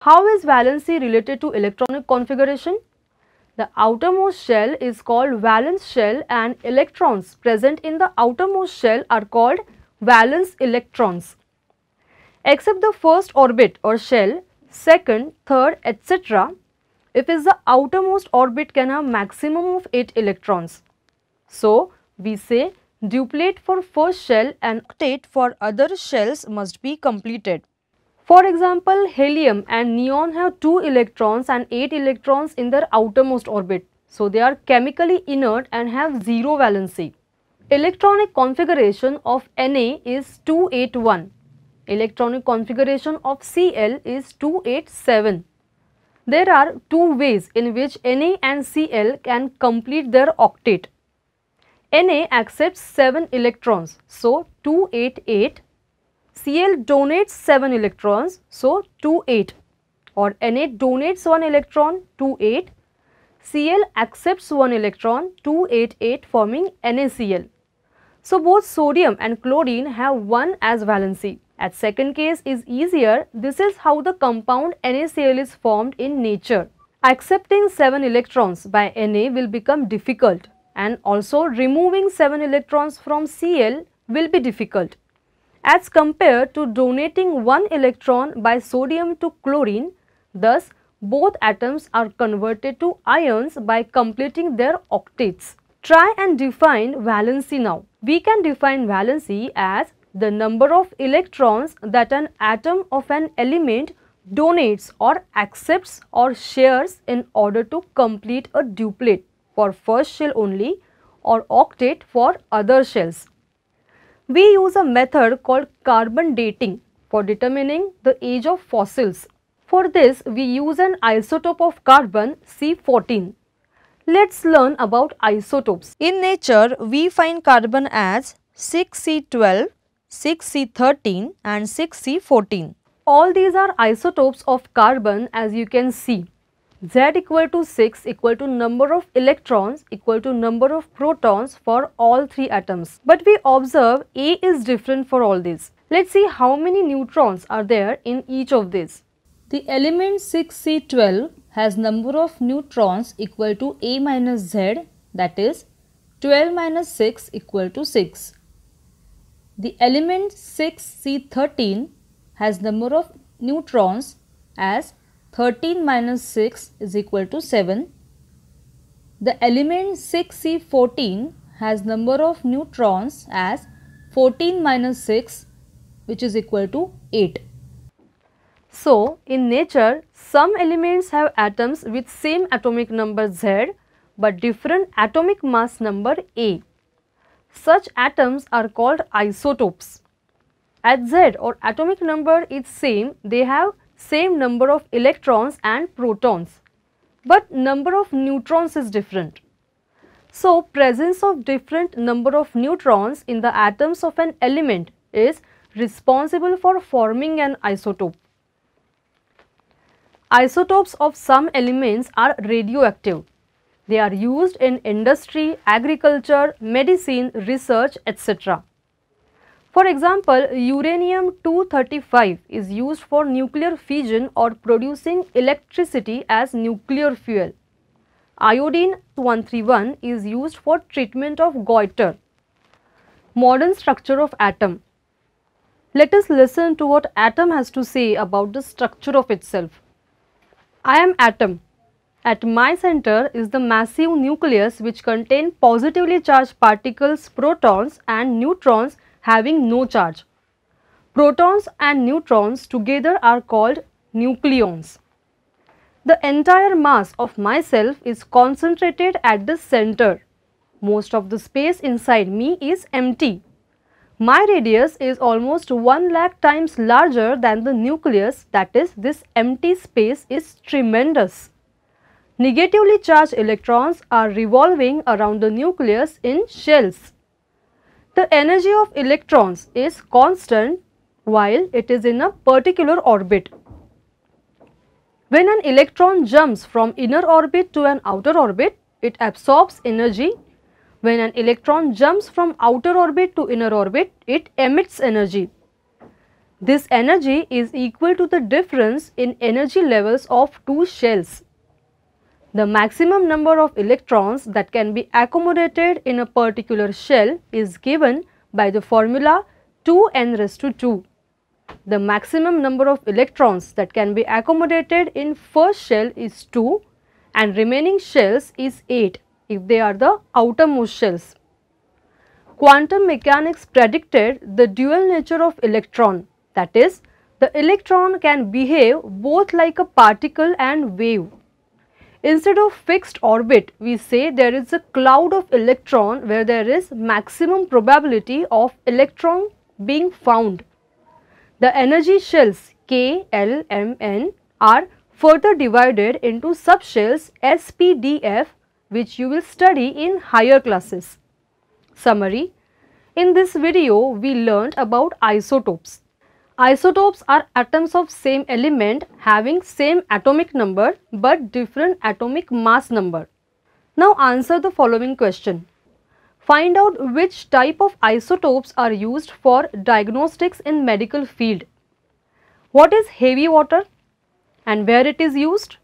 How is valency related to electronic configuration? The outermost shell is called valence shell and electrons present in the outermost shell are called valence electrons. Except the first orbit or shell, second, third, etc. If is the outermost orbit can have maximum of 8 electrons. So, we say duplicate for first shell and octet for other shells must be completed. For example, helium and neon have 2 electrons and 8 electrons in their outermost orbit. So they are chemically inert and have 0 valency. Electronic configuration of Na is 281. Electronic configuration of Cl is 287. There are two ways in which Na and Cl can complete their octet. Na accepts 7 electrons, so 288 Cl donates 7 electrons, so 2, 8 or Na donates 1 electron, 2, 8. Cl accepts 1 electron, 2, 8, 8 forming NaCl. So both sodium and chlorine have 1 as valency. At second case is easier, this is how the compound NaCl is formed in nature. Accepting 7 electrons by Na will become difficult and also removing 7 electrons from Cl will be difficult as compared to donating one electron by sodium to chlorine. Thus, both atoms are converted to ions by completing their octets. Try and define valency now. We can define valency as the number of electrons that an atom of an element donates or accepts or shares in order to complete a duplet for first shell only or octet for other shells. We use a method called carbon dating for determining the age of fossils. For this, we use an isotope of carbon C14. Let's learn about isotopes. In nature, we find carbon as 6C12, 6C13 and 6C14. All these are isotopes of carbon as you can see. Z equal to 6 equal to number of electrons equal to number of protons for all three atoms. But we observe A is different for all these. Let's see how many neutrons are there in each of these. The element 6C12 has number of neutrons equal to A minus Z that is 12 minus 6 equal to 6. The element 6C13 has number of neutrons as 13 minus 6 is equal to 7. The element 6C14 has number of neutrons as 14 minus 6 which is equal to 8. So, in nature, some elements have atoms with same atomic number Z but different atomic mass number A. Such atoms are called isotopes. At Z or atomic number is same, they have same number of electrons and protons but number of neutrons is different. So, presence of different number of neutrons in the atoms of an element is responsible for forming an isotope. Isotopes of some elements are radioactive. They are used in industry, agriculture, medicine, research, etc. For example, uranium-235 is used for nuclear fission or producing electricity as nuclear fuel. Iodine-131 is used for treatment of goiter. Modern structure of atom. Let us listen to what atom has to say about the structure of itself. I am atom. At my center is the massive nucleus which contain positively charged particles, protons and neutrons having no charge. Protons and neutrons together are called nucleons. The entire mass of myself is concentrated at the center. Most of the space inside me is empty. My radius is almost 1 lakh times larger than the nucleus that is this empty space is tremendous. Negatively charged electrons are revolving around the nucleus in shells. The energy of electrons is constant while it is in a particular orbit. When an electron jumps from inner orbit to an outer orbit, it absorbs energy. When an electron jumps from outer orbit to inner orbit, it emits energy. This energy is equal to the difference in energy levels of two shells. The maximum number of electrons that can be accommodated in a particular shell is given by the formula 2n raised to 2. The maximum number of electrons that can be accommodated in first shell is 2 and remaining shells is 8 if they are the outermost shells. Quantum mechanics predicted the dual nature of electron that is the electron can behave both like a particle and wave. Instead of fixed orbit, we say there is a cloud of electron where there is maximum probability of electron being found. The energy shells K, L, M, N are further divided into subshells S, P, D, F which you will study in higher classes. Summary In this video, we learnt about isotopes. Isotopes are atoms of same element having same atomic number but different atomic mass number. Now answer the following question. Find out which type of isotopes are used for diagnostics in medical field. What is heavy water and where it is used?